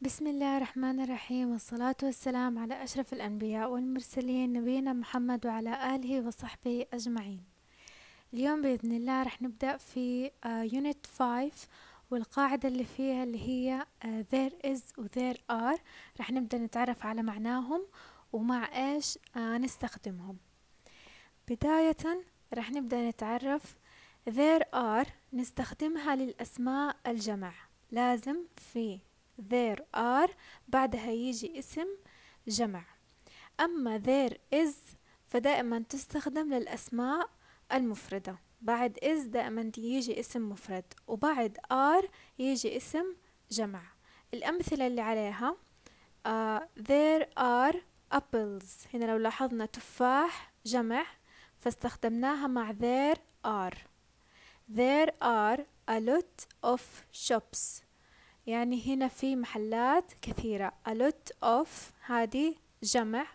بسم الله الرحمن الرحيم والصلاة والسلام على أشرف الأنبياء والمرسلين نبينا محمد وعلى آله وصحبه أجمعين اليوم بإذن الله رح نبدأ في يونت آه، 5 والقاعدة اللي فيها اللي هي آه، there is و there are رح نبدأ نتعرف على معناهم ومع إيش آه، نستخدمهم بداية رح نبدأ نتعرف there are نستخدمها للأسماء الجمع لازم في there are بعدها يجي اسم جمع أما there is فدائما تستخدم للأسماء المفردة بعد is دائما يجي اسم مفرد وبعد are يجي اسم جمع الأمثلة اللي عليها uh, there are apples هنا لو لاحظنا تفاح جمع فاستخدمناها مع there are there are a lot of shops يعني هنا في محلات كثيرة a lot of هذه جمع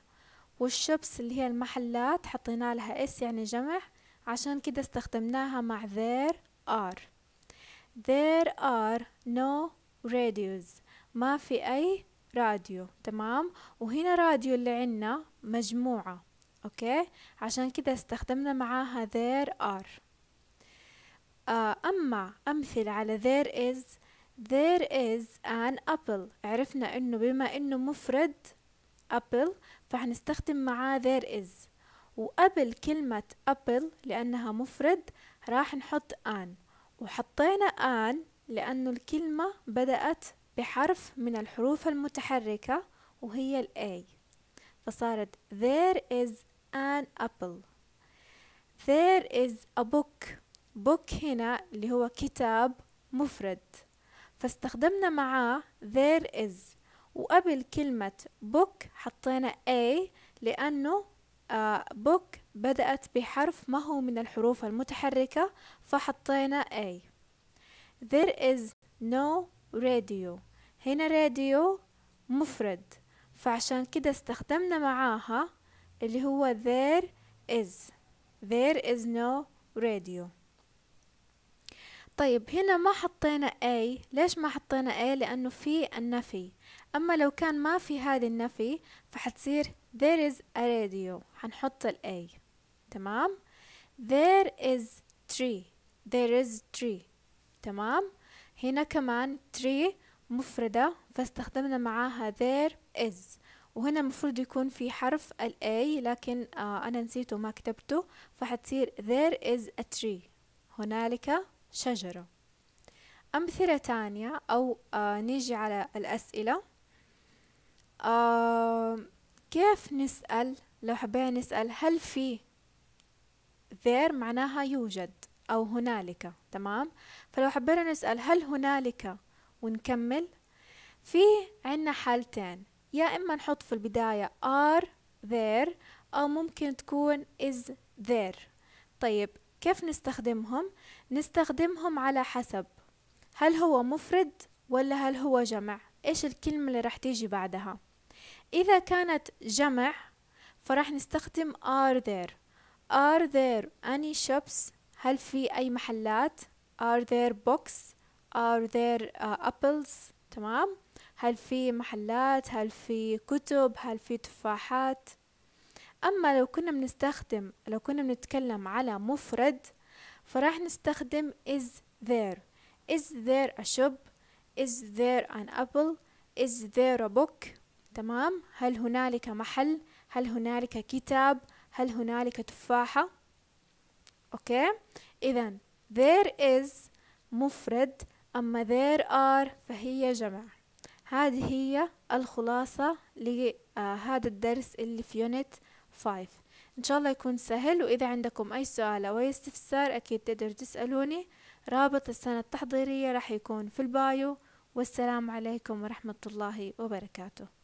والشبس اللي هي المحلات حطينا لها اس يعني جمع عشان كده استخدمناها مع there are there are no radios ما في أي راديو تمام وهنا راديو اللي عنا مجموعة أوكي عشان كده استخدمنا معاها there are آه، أما أمثلة على there is there is an apple عرفنا انه بما انه مفرد apple فحنستخدم معاه there is وقبل كلمة apple لأنها مفرد راح نحط an وحطينا an لأنه الكلمة بدأت بحرف من الحروف المتحركة وهي ال A فصارت there is an apple there is a book book هنا اللي هو كتاب مفرد فاستخدمنا معاه there is وقبل كلمة book حطينا a لأنه uh, book بدأت بحرف ما هو من الحروف المتحركة فحطينا a there is no radio هنا راديو مفرد فعشان كده استخدمنا معاها اللي هو there is there is no radio طيب هنا ما حطينا أي ليش ما حطينا أي لأنه في النفي أما لو كان ما في هذه النفي فحتصير there is a radio حنحط ال تمام there is tree there is tree تمام هنا كمان tree مفردة فاستخدمنا معاها there is وهنا المفروض يكون في حرف ال لكن آه أنا نسيته ما كتبته فحتصير there is a tree هنالك شجرة أمثلة تانية أو آه نيجي على الأسئلة آه كيف نسأل لو حبينا نسأل هل في there معناها يوجد أو هنالك تمام فلو حبينا نسأل هل هنالك ونكمل في عنا حالتين يا إما نحط في البداية are there أو ممكن تكون is there طيب كيف نستخدمهم نستخدمهم على حسب هل هو مفرد ولا هل هو جمع ايش الكلمة اللي راح تيجي بعدها اذا كانت جمع فراح نستخدم are there are there any shops هل في اي محلات are there books are there uh, apples تمام هل في محلات هل في كتب هل في تفاحات أما لو كنا بنستخدم لو كنا بنتكلم على مفرد فراح نستخدم is there is there a shop is there an apple is there a book تمام هل هنالك محل هل هنالك كتاب هل هنالك تفاحة أوكي إذا there is مفرد أما there are فهي جمع هذه هي الخلاصة لهذا آه، الدرس اللي في يونت 5 إن شاء الله يكون سهل وإذا عندكم أي سؤال أو أي استفسار أكيد تقدروا تسألوني رابط السنة التحضيرية راح يكون في البايو والسلام عليكم ورحمة الله وبركاته